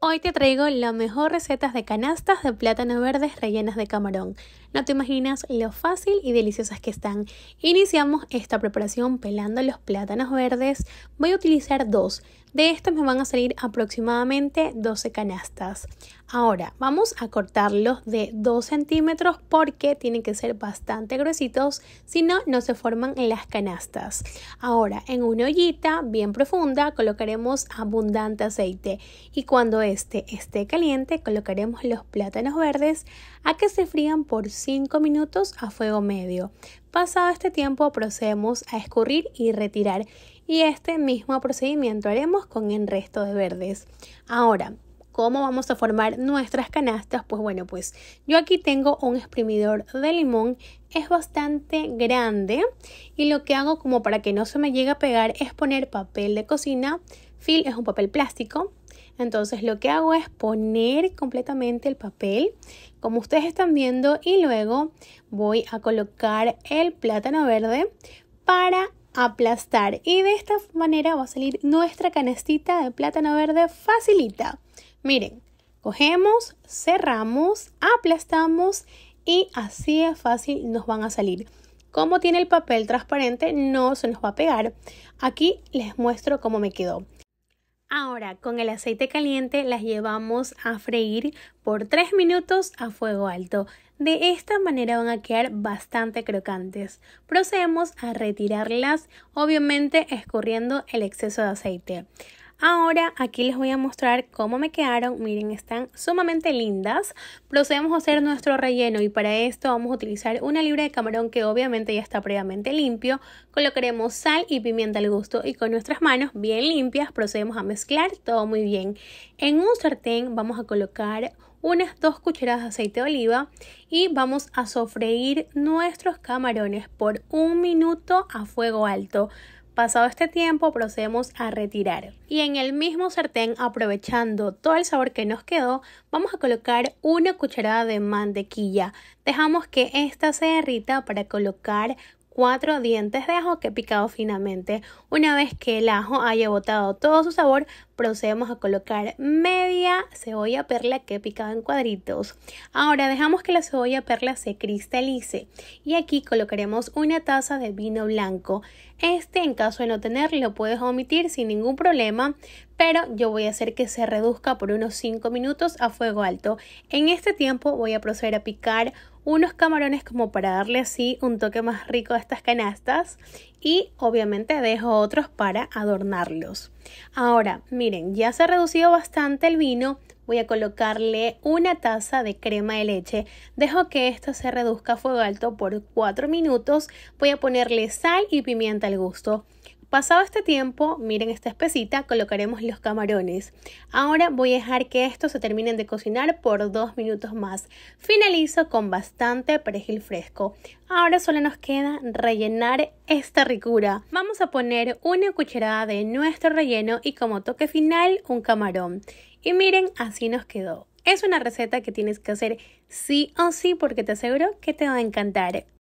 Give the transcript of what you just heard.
Hoy te traigo las mejores recetas de canastas de plátano verdes rellenas de camarón. No te imaginas lo fácil y deliciosas que están. Iniciamos esta preparación pelando los plátanos verdes. Voy a utilizar dos. De estos me van a salir aproximadamente 12 canastas. Ahora vamos a cortarlos de 2 centímetros porque tienen que ser bastante gruesitos, si no, no se forman las canastas. Ahora en una ollita bien profunda colocaremos abundante aceite y cuando este esté caliente colocaremos los plátanos verdes a que se frían por 5 minutos a fuego medio. Pasado este tiempo procedemos a escurrir y retirar y este mismo procedimiento haremos con el resto de verdes. Ahora, ¿cómo vamos a formar nuestras canastas? Pues bueno, pues yo aquí tengo un exprimidor de limón, es bastante grande y lo que hago como para que no se me llegue a pegar es poner papel de cocina, fil es un papel plástico, entonces lo que hago es poner completamente el papel, como ustedes están viendo, y luego voy a colocar el plátano verde para aplastar. Y de esta manera va a salir nuestra canestita de plátano verde facilita. Miren, cogemos, cerramos, aplastamos y así es fácil nos van a salir. Como tiene el papel transparente, no se nos va a pegar. Aquí les muestro cómo me quedó. Ahora, con el aceite caliente las llevamos a freír por 3 minutos a fuego alto. De esta manera van a quedar bastante crocantes. Procedemos a retirarlas, obviamente escurriendo el exceso de aceite. Ahora aquí les voy a mostrar cómo me quedaron. Miren, están sumamente lindas. Procedemos a hacer nuestro relleno y para esto vamos a utilizar una libra de camarón que obviamente ya está previamente limpio. Colocaremos sal y pimienta al gusto y con nuestras manos bien limpias procedemos a mezclar todo muy bien. En un sartén vamos a colocar unas dos cucharadas de aceite de oliva y vamos a sofreír nuestros camarones por un minuto a fuego alto. Pasado este tiempo procedemos a retirar y en el mismo sartén aprovechando todo el sabor que nos quedó vamos a colocar una cucharada de mantequilla. Dejamos que esta se derrita para colocar cuatro dientes de ajo que he picado finamente. Una vez que el ajo haya botado todo su sabor, procedemos a colocar media cebolla perla que he picado en cuadritos. Ahora dejamos que la cebolla perla se cristalice y aquí colocaremos una taza de vino blanco. Este en caso de no tenerlo puedes omitir sin ningún problema, pero yo voy a hacer que se reduzca por unos 5 minutos a fuego alto. En este tiempo voy a proceder a picar unos camarones como para darle así un toque más rico a estas canastas y obviamente dejo otros para adornarlos. Ahora, miren, ya se ha reducido bastante el vino, voy a colocarle una taza de crema de leche. Dejo que esto se reduzca a fuego alto por 4 minutos. Voy a ponerle sal y pimienta al gusto. Pasado este tiempo, miren esta espesita, colocaremos los camarones. Ahora voy a dejar que estos se terminen de cocinar por dos minutos más. Finalizo con bastante perejil fresco. Ahora solo nos queda rellenar esta ricura. Vamos a poner una cucharada de nuestro relleno y como toque final un camarón. Y miren, así nos quedó. Es una receta que tienes que hacer sí o sí porque te aseguro que te va a encantar.